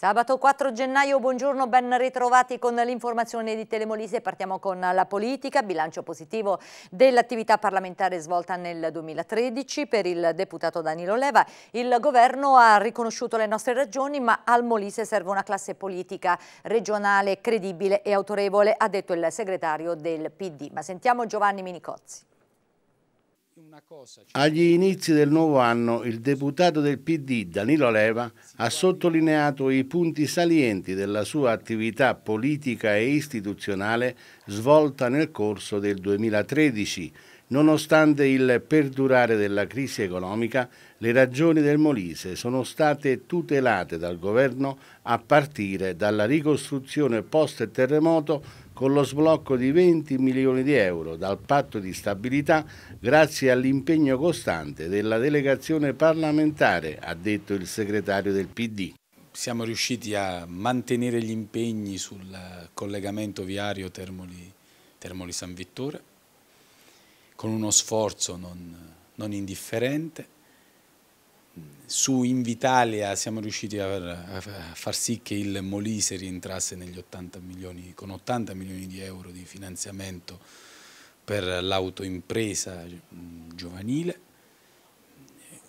Sabato 4 gennaio, buongiorno, ben ritrovati con l'informazione di Telemolise. Partiamo con la politica, bilancio positivo dell'attività parlamentare svolta nel 2013 per il deputato Danilo Leva. Il governo ha riconosciuto le nostre ragioni, ma al Molise serve una classe politica regionale credibile e autorevole, ha detto il segretario del PD. Ma sentiamo Giovanni Minicozzi. Cioè Agli inizi del nuovo anno il deputato del PD Danilo Leva ha sottolineato i punti salienti della sua attività politica e istituzionale svolta nel corso del 2013, nonostante il perdurare della crisi economica, le ragioni del Molise sono state tutelate dal governo a partire dalla ricostruzione post-terremoto con lo sblocco di 20 milioni di euro dal patto di stabilità grazie all'impegno costante della delegazione parlamentare, ha detto il segretario del PD. Siamo riusciti a mantenere gli impegni sul collegamento viario Termoli, Termoli San Vittore con uno sforzo non, non indifferente su Invitalia siamo riusciti a, far sì che il Molise rientrasse negli 80 milioni, con 80 milioni di euro di finanziamento per l'autoimpresa eh, giovanile,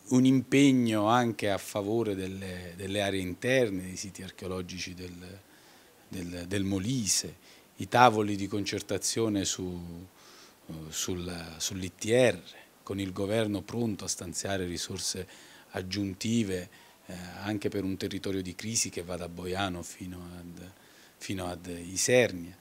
un impegno anche a favore delle, delle aree interne, dei siti archeologici del, del, del Molise, i tavoli di concertazione su, eh, sul, sull'ITR, con il governo pronto a stanziare risorse aggiuntive eh, anche per un territorio di crisi che va da Boiano fino ad, fino ad Isernia.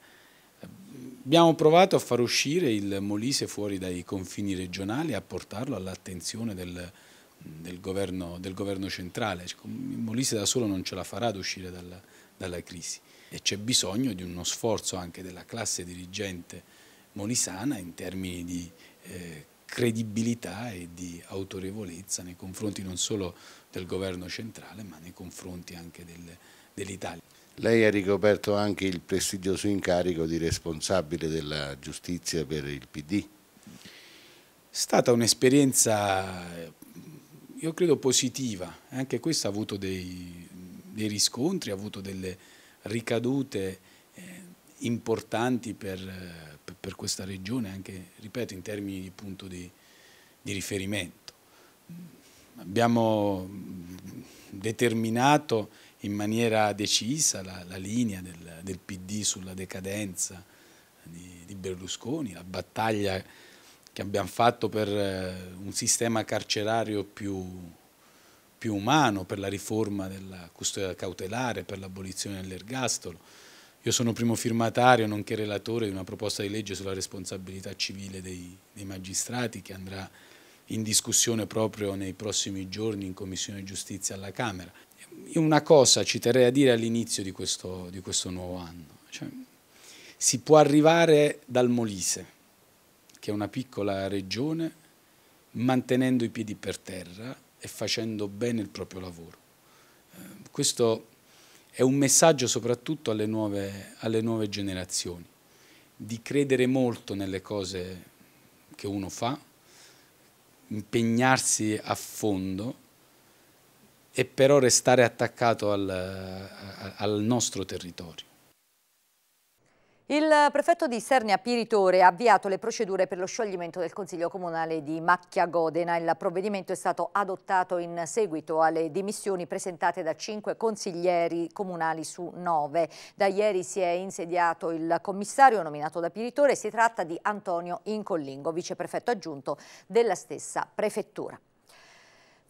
Abbiamo provato a far uscire il Molise fuori dai confini regionali e a portarlo all'attenzione del, del, governo, del, governo, centrale. Il Molise da solo non ce la farà ad uscire dalla, dalla crisi e c'è bisogno di uno sforzo anche della classe dirigente molisana in termini di eh, credibilità e di autorevolezza nei confronti non solo del governo centrale ma nei confronti anche del, dell'Italia. Lei ha ricoperto anche il prestigioso incarico di responsabile della giustizia per il PD. È stata un'esperienza, io credo, positiva. Anche questa ha avuto dei, dei riscontri, ha avuto delle ricadute eh, importanti per, per, questa regione, anche, ripeto, in termini di punto di, di riferimento. Abbiamo determinato in maniera decisa la, la linea del, del, PD sulla decadenza di, di, Berlusconi, la battaglia che abbiamo fatto per eh, un sistema carcerario più, più umano, per la riforma della custodia cautelare, per l'abolizione dell'ergastolo io sono primo firmatario, nonché relatore di una proposta di legge sulla responsabilità civile dei, dei magistrati che andrà in discussione proprio nei prossimi giorni in Commissione Giustizia alla Camera. Io una cosa ci terrei a dire all'inizio di, di questo, nuovo anno. Cioè, si può arrivare dal Molise, che è una piccola regione, mantenendo i piedi per terra e facendo bene il proprio lavoro. Eh, questo è un messaggio soprattutto alle nuove, alle nuove generazioni, di credere molto nelle cose che uno fa, impegnarsi a fondo e però restare attaccato al, al nostro territorio. Il prefetto di Sernia Piritore ha avviato le procedure per lo scioglimento del Consiglio Comunale di Macchia Godena. Il provvedimento è stato adottato in seguito alle dimissioni presentate da cinque consiglieri comunali su nove. Da ieri si è insediato il commissario nominato da Piritore. Si tratta di Antonio Incollingo, viceprefetto aggiunto della stessa prefettura.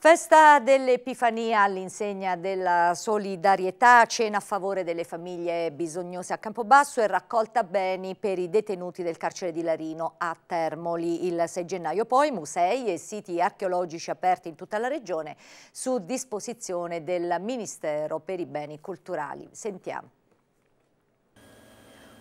Festa dell'Epifania all'insegna della solidarietà, cena a favore delle famiglie bisognose a Campobasso e raccolta beni per i detenuti del carcere di Larino a Termoli. Il 6 gennaio poi musei e siti archeologici aperti in tutta la regione su disposizione del Ministero per i beni culturali. Sentiamo.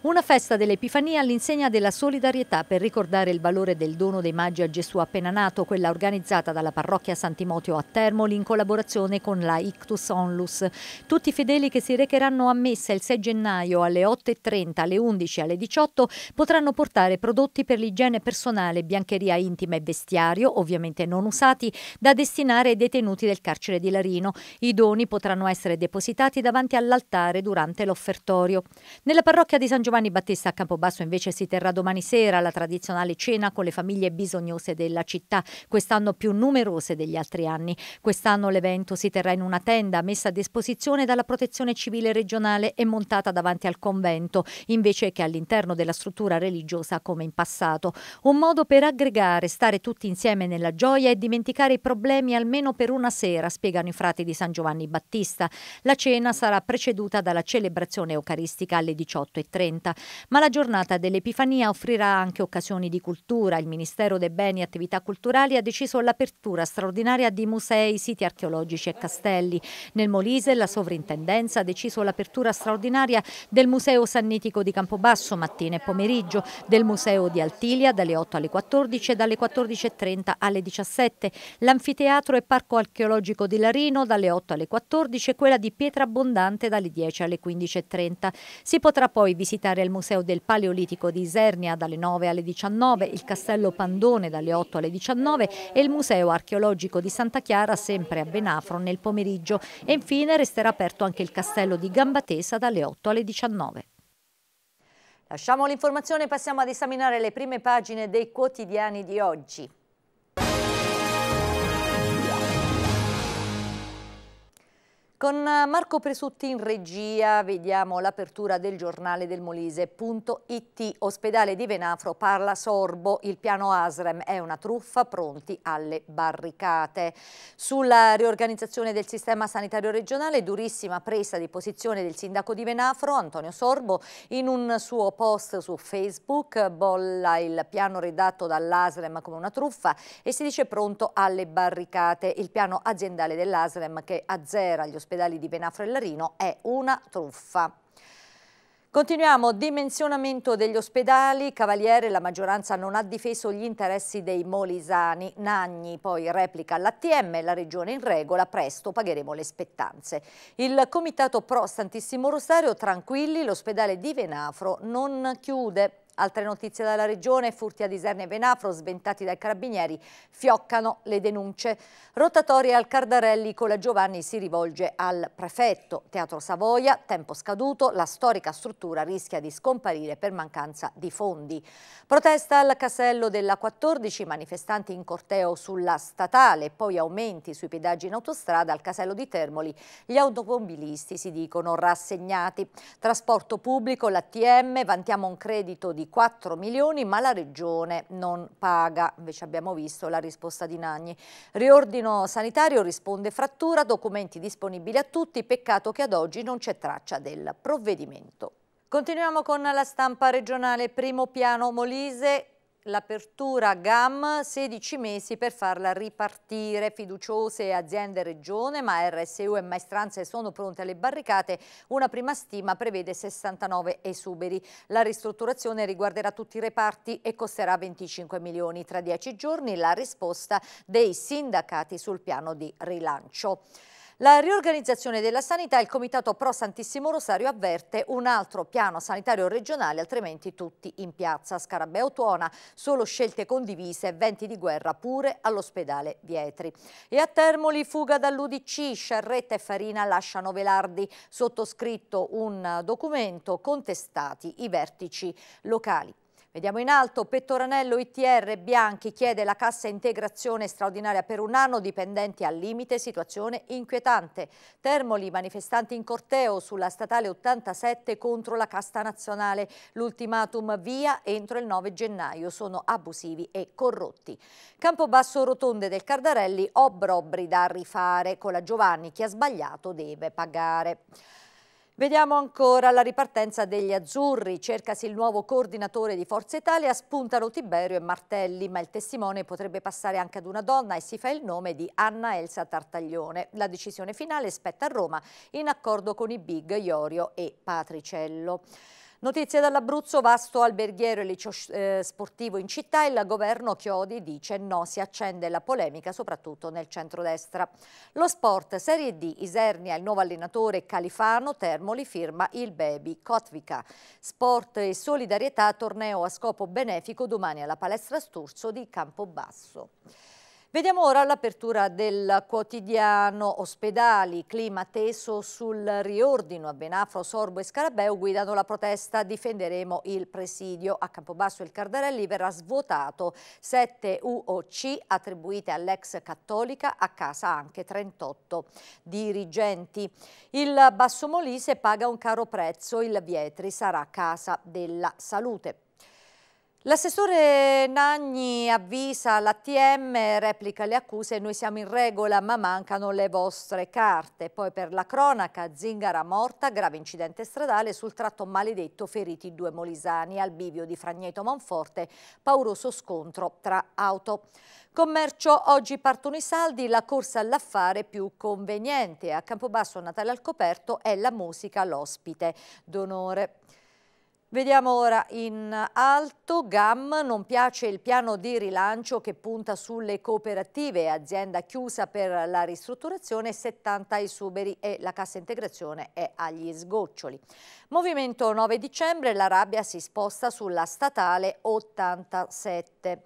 Una festa dell'Epifania all'insegna della solidarietà per ricordare il valore del dono dei Maggi a Gesù appena nato, quella organizzata dalla parrocchia Sant'Imotio a Termoli in collaborazione con la Ictus Onlus. Tutti i fedeli che si recheranno a messa il 6 gennaio alle 8.30, alle 11, alle 18 potranno portare prodotti per l'igiene personale, biancheria intima e vestiario, ovviamente non usati, da destinare ai detenuti del carcere di Larino. I doni potranno essere depositati davanti all'altare durante l'offertorio. Nella parrocchia di San Giovanni Giovanni Battista a Campobasso invece si terrà domani sera la tradizionale cena con le famiglie bisognose della città, quest'anno più numerose degli altri anni. Quest'anno l'evento si terrà in una tenda messa a disposizione dalla Protezione Civile regionale e montata davanti al convento, invece che all'interno della struttura religiosa come in passato. Un modo per aggregare, stare tutti insieme nella gioia e dimenticare i problemi almeno per una sera, spiegano i frati di San Giovanni Battista. La cena sarà preceduta dalla celebrazione eucaristica alle 18.30. 30. Ma la giornata dell'Epifania offrirà anche occasioni di cultura. Il Ministero dei Beni e Attività Culturali ha deciso l'apertura straordinaria di musei, siti archeologici e castelli. Nel Molise la sovrintendenza ha deciso l'apertura straordinaria del Museo Sannitico di Campobasso mattina e pomeriggio, del Museo di Altilia dalle 8 alle 14 e dalle 14.30 alle 17, l'Anfiteatro e Parco Archeologico di Larino dalle 8 alle 14 e quella di Pietra Abbondante dalle 10 alle 15.30. Si potrà poi visitare visitare il Museo del Paleolitico di Isernia dalle 9 alle 19, il Castello Pandone dalle 8 alle 19 e il Museo Archeologico di Santa Chiara sempre a Benafro nel pomeriggio e infine resterà aperto anche il Castello di Gambatesa dalle 8 alle 19. Lasciamo l'informazione e passiamo ad esaminare le prime pagine dei quotidiani di oggi. Con eh, Marco Presutti in regia vediamo l'apertura del giornale del Molise.it. Ospedale di Venafro parla sorbo, il piano ASREM è una truffa, pronti alle barricate. Sulla riorganizzazione del sistema sanitario regionale, durissima presa di posizione del sindaco di Venafro, Antonio Sorbo, in un suo post su Facebook bolla il piano redatto dall'ASREM come una truffa e si dice pronto alle barricate. Il piano aziendale dell'ASREM che azzera gli ospedali ospedali di Benafro e Larino è una truffa. Continuiamo, dimensionamento degli ospedali, Cavaliere, la maggioranza non ha difeso gli interessi dei molisani, Nagni poi replica l'ATM, la regione in regola, presto pagheremo le spettanze. Il comitato pro Santissimo Rosario, tranquilli, l'ospedale di Venafro non chiude. Altre notizie dalla regione, furti a Diserne e Venafro sventati dai carabinieri, fioccano le denunce. Rotatoria al Cardarelli, Cola Giovanni si rivolge al prefetto. Teatro Savoia, tempo scaduto, la storica struttura rischia di scomparire per mancanza di fondi. Protesta al Casello della 14, manifestanti in corteo sulla statale, poi aumenti sui pedaggi in autostrada al Casello di Termoli. Gli automobilisti si dicono rassegnati. Trasporto pubblico, l'ATM, vantiamo un credito di 4 milioni ma la regione non paga, invece abbiamo visto la risposta di Nagni. Riordino sanitario risponde frattura, documenti disponibili a tutti, peccato che ad oggi non c'è traccia del provvedimento. Continuiamo con la stampa regionale, primo piano Molise, l'apertura GAM 16 mesi per farla ripartire. Fiduciose aziende regione, ma RSU e maestranze sono pronte alle barricate. Una prima stima prevede 69 esuberi. La ristrutturazione riguarderà tutti i reparti e costerà 25 milioni. Tra 10 giorni la risposta dei sindacati sul piano di rilancio. La riorganizzazione della sanità, il Comitato Pro Santissimo Rosario avverte un altro piano sanitario regionale, altrimenti tutti in piazza. Scarabeo tuona, solo scelte condivise, venti di guerra pure all'ospedale Vietri. E a Termoli fuga dall'Udc, Sciarretta e Farina lasciano Velardi, sottoscritto un documento contestati i vertici locali. Vediamo in alto, Pettoranello ITR Bianchi chiede la cassa integrazione straordinaria per un anno dipendenti al limite, situazione inquietante. Termoli, manifestanti in corteo sulla statale 87 contro la casta nazionale. L'ultimatum via entro il 9 gennaio, sono abusivi e corrotti. Campobasso Rotonde del Cardarelli, obrobri da rifare, con la Giovanni chi ha sbagliato deve pagare. Vediamo ancora la ripartenza degli azzurri. Cercasi il nuovo coordinatore di Forza Italia, spuntano Tiberio e Martelli, ma il testimone potrebbe passare anche ad una donna e si fa il nome di Anna Elsa Tartaglione. La decisione finale spetta a Roma in accordo con i big Iorio e Patricello. Notizie dall'Abruzzo, vasto alberghiero e liceo eh, sportivo in città, il governo Chiodi dice no, si accende la polemica soprattutto nel centrodestra. Lo sport Serie D, Isernia, il nuovo allenatore Califano, Termoli firma il baby Kotvica. Sport e solidarietà, torneo a scopo benefico domani alla palestra Sturzo di Campobasso. Vediamo ora l'apertura del quotidiano Ospedali, clima teso sul riordino a Benafro, Sorbo e Scarabeo guidano la protesta Difenderemo il presidio. A Campobasso il Cardarelli verrà svuotato 7 UOC attribuite all'ex cattolica, a casa anche 38 dirigenti. Il Basso Molise paga un caro prezzo, il Vietri sarà casa della salute. L'assessore Nagni avvisa l'ATM, replica le accuse, noi siamo in regola ma mancano le vostre carte. Poi per la cronaca, Zingara morta, grave incidente stradale sul tratto maledetto, feriti due molisani al bivio di Fragneto Monforte, pauroso scontro tra auto. Commercio, oggi partono i saldi, la corsa all'affare più conveniente. A Campobasso Natale al coperto è la musica l'ospite d'onore. Vediamo ora in alto, GAM non piace il piano di rilancio che punta sulle cooperative, azienda chiusa per la ristrutturazione, 70 esuberi e la cassa integrazione è agli sgoccioli. Movimento 9 dicembre, la rabbia si sposta sulla statale 87.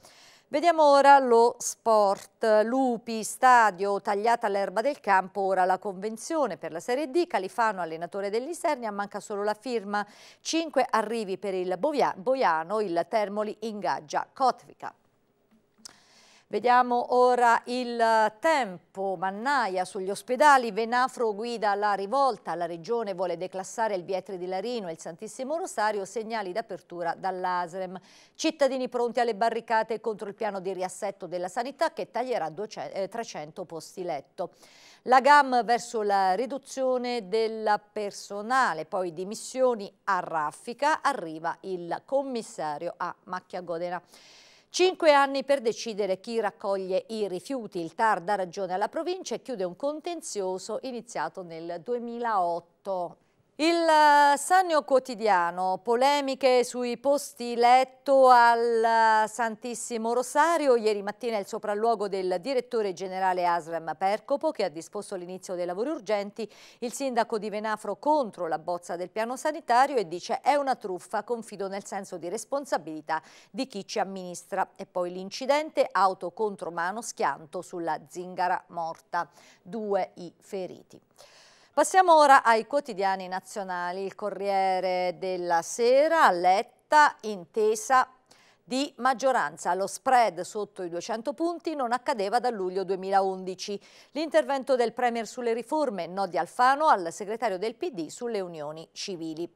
Vediamo ora lo sport. Lupi, stadio, tagliata l'erba del campo, ora la convenzione per la Serie D. Califano, allenatore dell'Isernia, manca solo la firma. Cinque arrivi per il Boiano, il Termoli ingaggia Kotvica. Vediamo ora il tempo, mannaia sugli ospedali, Venafro guida la rivolta, la regione vuole declassare il Vietri di Larino e il Santissimo Rosario, segnali d'apertura dall'Asrem. Cittadini pronti alle barricate contro il piano di riassetto della sanità che taglierà 200, 300 eh, posti letto. La GAM verso la riduzione del personale, poi dimissioni a raffica, arriva il commissario a Macchia Godena. Cinque anni per decidere chi raccoglie i rifiuti. Il TAR dà ragione alla provincia e chiude un contenzioso iniziato nel 2008. Il eh, Sannio Quotidiano, polemiche sui posti letto al eh, Santissimo Rosario. Ieri mattina il sopralluogo del direttore generale Asram Percopo che ha disposto l'inizio dei lavori urgenti. Il sindaco di Venafro contro la bozza del piano sanitario e dice è una truffa, confido nel senso di responsabilità di chi ci amministra. E poi l'incidente auto contro mano schianto sulla zingara morta. Due i feriti. Passiamo ora ai quotidiani nazionali, il Corriere della Sera, Letta, Intesa, di maggioranza. Lo spread sotto i 200 punti non accadeva da luglio 2011. L'intervento del Premier sulle riforme, Nodi Alfano al segretario del PD sulle unioni civili.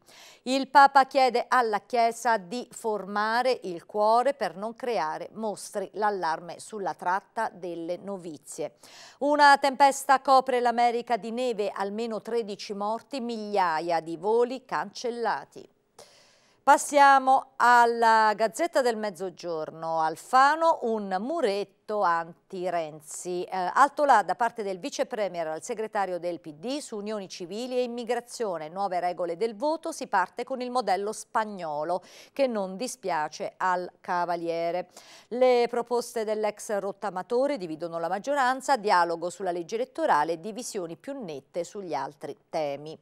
Il Papa chiede alla Chiesa di formare il cuore per non creare mostri. L'allarme sulla tratta delle novizie. Una tempesta copre l'America di neve, almeno 13 morti, migliaia di voli cancellati. Passiamo alla Gazzetta del Mezzogiorno. Alfano, un muretto anti-Renzi. Eh, alto là da parte del vice premier al segretario del PD su unioni civili e immigrazione. Nuove regole del voto, si parte con il modello spagnolo che non dispiace al Cavaliere. Le proposte dell'ex rottamatore dividono la maggioranza, dialogo sulla legge elettorale, divisioni più nette sugli altri temi.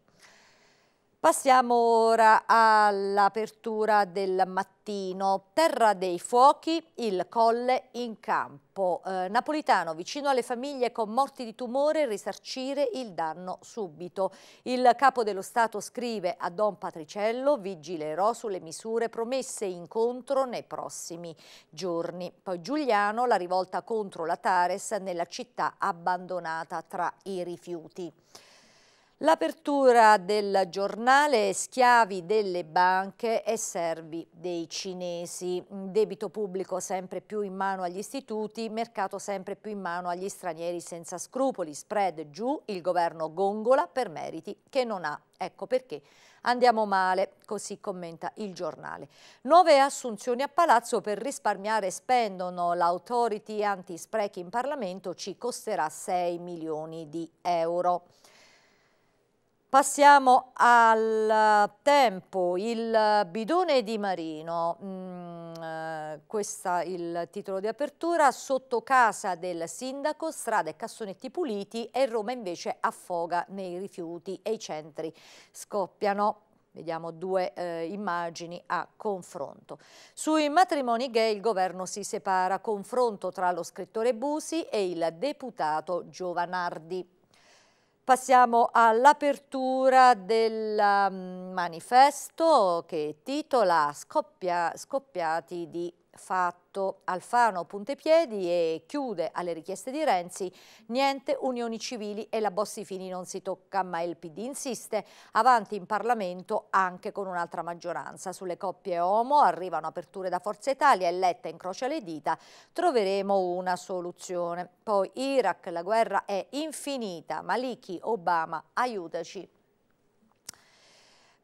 Passiamo ora all'apertura del mattino. Terra dei fuochi, il colle in campo. Eh, Napolitano vicino alle famiglie con morti di tumore, risarcire il danno subito. Il capo dello Stato scrive a Don Patriciello, vigilerò sulle misure promesse incontro nei prossimi giorni. Poi Giuliano, la rivolta contro la Tares nella città abbandonata tra i rifiuti. L'apertura del giornale Schiavi delle banche e servi dei cinesi, debito pubblico sempre più in mano agli istituti, mercato sempre più in mano agli stranieri senza scrupoli, spread giù, il governo gongola per meriti che non ha. Ecco perché andiamo male, così commenta il giornale. Nuove assunzioni a palazzo per risparmiare spendono l'autority anti-sprechi in Parlamento ci costerà 6 milioni di euro. Passiamo al tempo, il bidone di Marino, mm, eh, questo è il titolo di apertura, sotto casa del sindaco, strade e cassonetti puliti e Roma invece affoga nei rifiuti e i centri scoppiano. Vediamo due eh, immagini a confronto. Sui matrimoni gay il governo si separa, confronto tra lo scrittore Busi e il deputato Giovanardi. Passiamo all'apertura del ehm, manifesto che titola Scoppia, Scoppiati di fatto Alfano Puntepiedi e chiude alle richieste di Renzi niente unioni civili e la Bossi Fini non si tocca ma il PD insiste avanti in Parlamento anche con un'altra maggioranza sulle coppie homo arrivano aperture da Forza Italia e Letta incrocia le dita troveremo una soluzione poi Iraq la guerra è infinita Maliki Obama aiutaci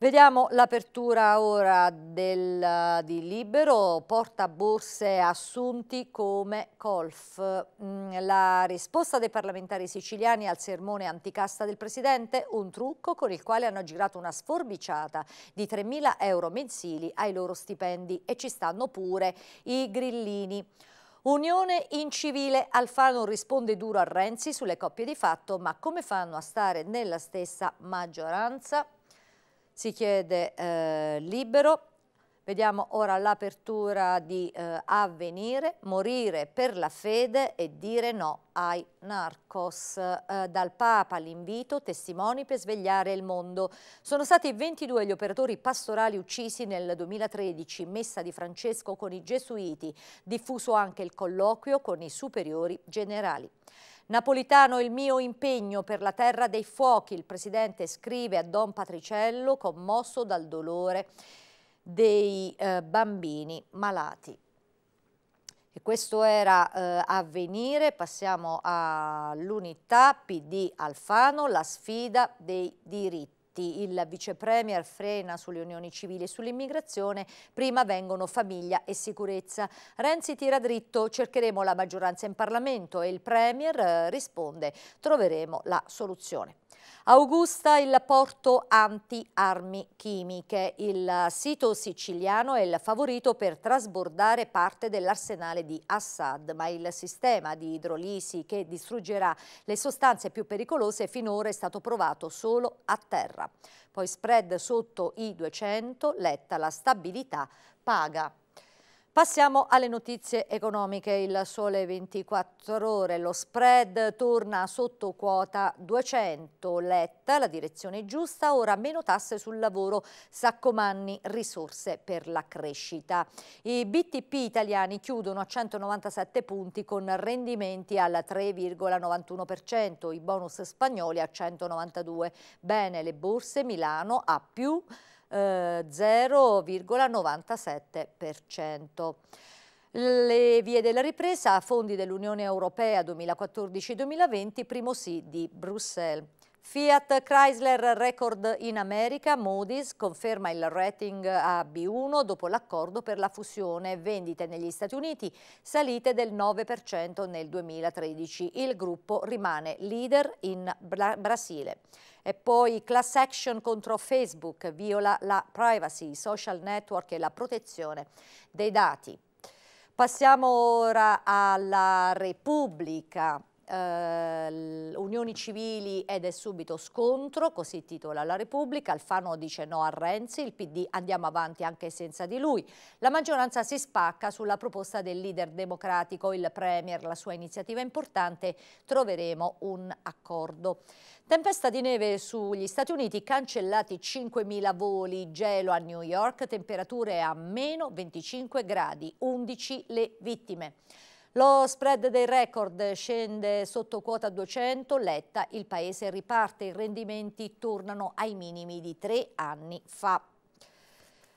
Vediamo l'apertura ora del, di Libero, porta borse assunti come colf. Mm, la risposta dei parlamentari siciliani al sermone anticasta del Presidente, un trucco con il quale hanno girato una sforbiciata di 3.000 euro mensili ai loro stipendi e ci stanno pure i grillini. Unione incivile, Alfano risponde duro a Renzi sulle coppie di fatto, ma come fanno a stare nella stessa maggioranza? si chiede eh, libero. Vediamo ora l'apertura di eh, Avvenire, morire per la fede e dire no ai narcos. Eh, dal Papa l'invito, testimoni per svegliare il mondo. Sono stati 22 gli operatori pastorali uccisi nel 2013, messa di Francesco con i gesuiti, diffuso anche il colloquio con i superiori generali. Napolitano il mio impegno per la terra dei fuochi, il presidente scrive a Don Patriciello commosso dal dolore dei eh, bambini malati. E questo era eh, Avvenire, passiamo all'unità PD Alfano, la sfida dei diritti. Infatti il premier frena sulle unioni civili e sull'immigrazione, prima vengono famiglia e sicurezza. Renzi tira dritto, cercheremo la maggioranza in Parlamento e il premier eh, risponde, troveremo la soluzione. Augusta il porto anti-armi chimiche. Il sito siciliano è il favorito per trasbordare parte dell'arsenale di Assad, ma il sistema di idrolisi che distruggerà le sostanze più pericolose finora è stato provato solo a terra. Poi spread sotto i 200, letta la stabilità paga. Passiamo alle notizie economiche. Il sole 24 ore, lo spread torna sotto quota 200. Letta, la direzione giusta, ora meno tasse sul lavoro. Saccomanni, risorse per la crescita. I BTP italiani chiudono a 197 punti con rendimenti al 3,91%, i bonus spagnoli a 192. Bene le borse, Milano a più eh, 0,97%. Le vie della ripresa, fondi dell'Unione Europea 2014-2020, primo sì di Bruxelles. Fiat Chrysler record in America, Moody's conferma il rating a B1 dopo l'accordo per la fusione vendite negli Stati Uniti salite del 9% nel 2013. Il gruppo rimane leader in Bra Brasile. E poi class action contro Facebook viola la privacy, i social network e la protezione dei dati. Passiamo ora alla Repubblica eh, unioni civili ed è subito scontro, così titola la Repubblica, Alfano dice no a Renzi, il PD andiamo avanti anche senza di lui. La maggioranza si spacca sulla proposta del leader democratico, il Premier, la sua iniziativa importante, troveremo un accordo. Tempesta di neve sugli Stati Uniti, cancellati 5.000 voli, gelo a New York, temperature a meno 25 gradi, 11 le vittime. Lo spread dei record scende sotto quota 200, letta, il paese riparte, i rendimenti tornano ai minimi di tre anni fa.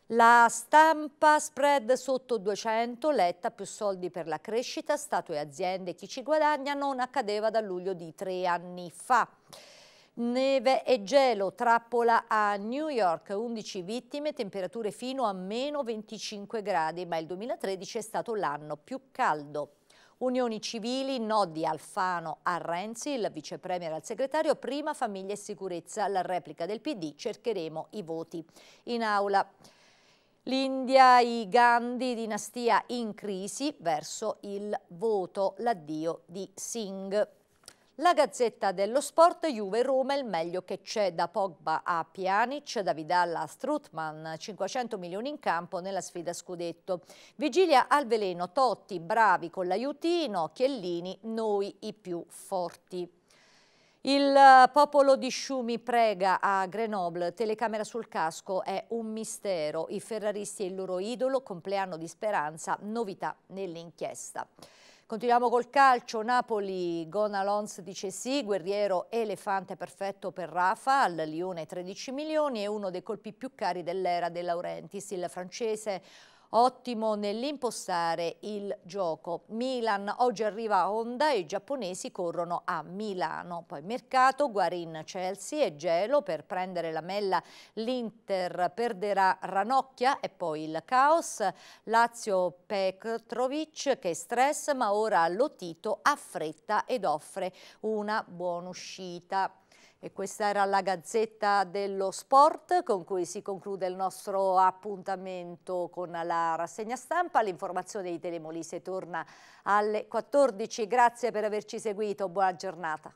La stampa spread sotto 200, letta più soldi per la crescita, Stato e aziende, chi ci guadagna non accadeva da luglio di tre anni fa. Neve e gelo, trappola a New York, 11 vittime, temperature fino a meno 25 gradi, ma il 2013 è stato l'anno più caldo. Unioni civili, no di Alfano a Renzi, il vicepremier al segretario, prima famiglia e sicurezza, la replica del PD, cercheremo i voti. In aula l'India, i Gandhi, dinastia in crisi verso il voto, l'addio di Singh. La Gazzetta dello Sport, Juve Roma, il meglio che c'è da Pogba a Pjanic, da Vidal a Strutman, 500 milioni in campo nella sfida scudetto. Vigilia al veleno, Totti, bravi con l'aiutino, Chiellini, noi i più forti. Il eh, popolo di Sciumi prega a Grenoble, telecamera sul casco è un mistero, i ferraristi e il loro idolo, compleanno di speranza, novità nell'inchiesta. Continuiamo col calcio, Napoli, Gonalons dice sì, Guerriero elefante perfetto per Rafa, al Lione 13 milioni e uno dei colpi più cari dell'era De Laurentiis, il francese ottimo nell'impostare il gioco. Milan oggi arriva a Honda e i giapponesi corrono a Milano. Poi mercato, Guarin, Chelsea e Gelo per prendere la mella. L'Inter perderà Ranocchia e poi il caos. Lazio Petrovic che stress ma ora Lotito ha fretta ed offre una buona uscita. E questa era la Gazzetta dello Sport con cui si conclude il nostro appuntamento con la rassegna stampa. L'informazione di Telemolise torna alle 14. Grazie per averci seguito, buona giornata.